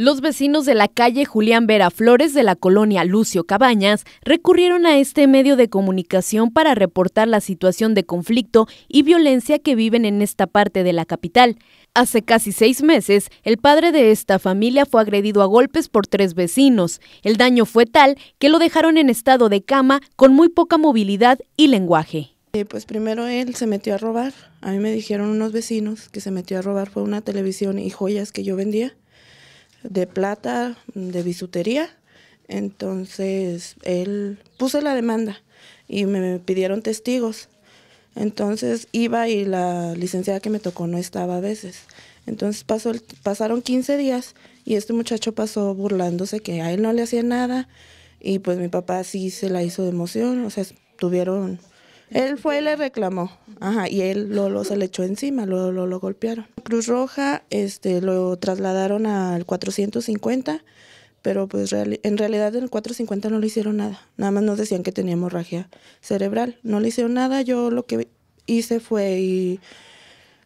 Los vecinos de la calle Julián Vera Flores de la colonia Lucio Cabañas recurrieron a este medio de comunicación para reportar la situación de conflicto y violencia que viven en esta parte de la capital. Hace casi seis meses, el padre de esta familia fue agredido a golpes por tres vecinos. El daño fue tal que lo dejaron en estado de cama con muy poca movilidad y lenguaje. Eh, pues primero él se metió a robar. A mí me dijeron unos vecinos que se metió a robar fue una televisión y joyas que yo vendía de plata de bisutería. Entonces, él puse la demanda y me pidieron testigos. Entonces iba y la licenciada que me tocó no estaba a veces. Entonces pasó pasaron 15 días y este muchacho pasó burlándose que a él no le hacía nada y pues mi papá sí se la hizo de emoción, o sea, tuvieron él fue y le reclamó. Ajá, y él lo, se le echó encima, lo, lo, golpearon. Cruz Roja este, lo trasladaron al 450, pero pues en realidad en el 450 no le hicieron nada. Nada más nos decían que tenía hemorragia cerebral. No le hicieron nada. Yo lo que hice fue y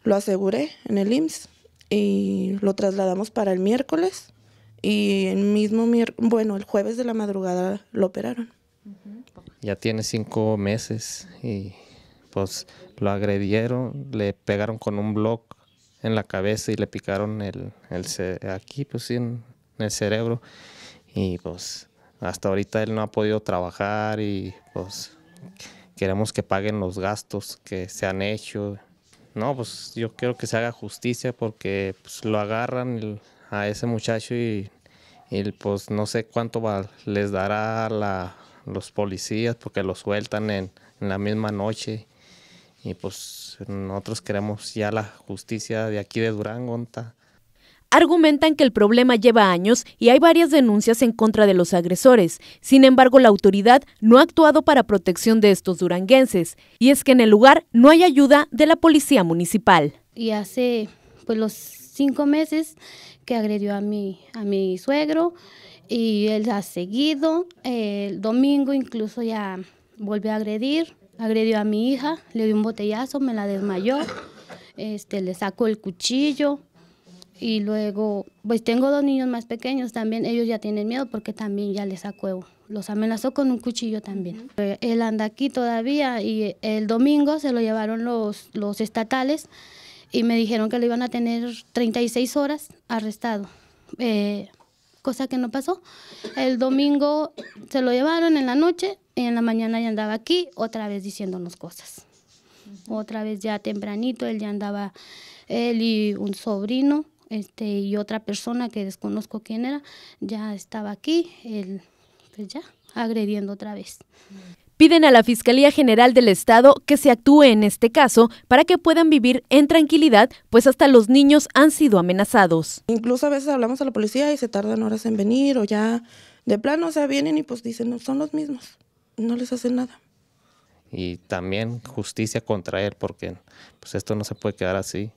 lo aseguré en el IMSS y lo trasladamos para el miércoles y el mismo, bueno, el jueves de la madrugada lo operaron ya tiene cinco meses y pues lo agredieron, le pegaron con un bloc en la cabeza y le picaron el, el aquí, pues sí, en, el cerebro. Y pues hasta ahorita él no ha podido trabajar y pues queremos que paguen los gastos que se han hecho. No, pues yo quiero que se haga justicia porque pues, lo agarran a ese muchacho y, y, pues no sé cuánto va, les dará la los policías porque los sueltan en, la misma noche. Y pues nosotros queremos ya la justicia de aquí de Durango. Argumentan que el problema lleva años y hay varias denuncias en contra de los agresores. Sin embargo, la autoridad no ha actuado para protección de estos duranguenses. Y es que en el lugar no hay ayuda de la policía municipal. Y hace pues los cinco meses que agredió a mi, a mi suegro y él ha seguido. El domingo incluso ya volvió a agredir, agredió a mi hija, le dio un botellazo, me la desmayó, este, le sacó el cuchillo y luego, pues tengo dos niños más pequeños también, ellos ya tienen miedo porque también ya les sacó, los amenazó con un cuchillo también. Él anda aquí todavía y el domingo se lo llevaron los, los estatales y me dijeron que lo iban a tener 36 horas arrestado, eh, cosa que no pasó. El domingo se lo llevaron en la noche y en la mañana ya andaba aquí otra vez diciéndonos cosas. Otra vez ya tempranito, él ya andaba, él y un sobrino este, y otra persona que desconozco quién era, ya estaba aquí, él pues ya agrediendo otra vez. Piden a la Fiscalía General del Estado que se actúe en este caso para que puedan vivir en tranquilidad, pues hasta los niños han sido amenazados. Incluso a veces hablamos a la policía y se tardan horas en venir o ya de plano, o sea, vienen y pues dicen, no, son los mismos, no les hacen nada. Y también justicia contra él, porque pues esto no se puede quedar así.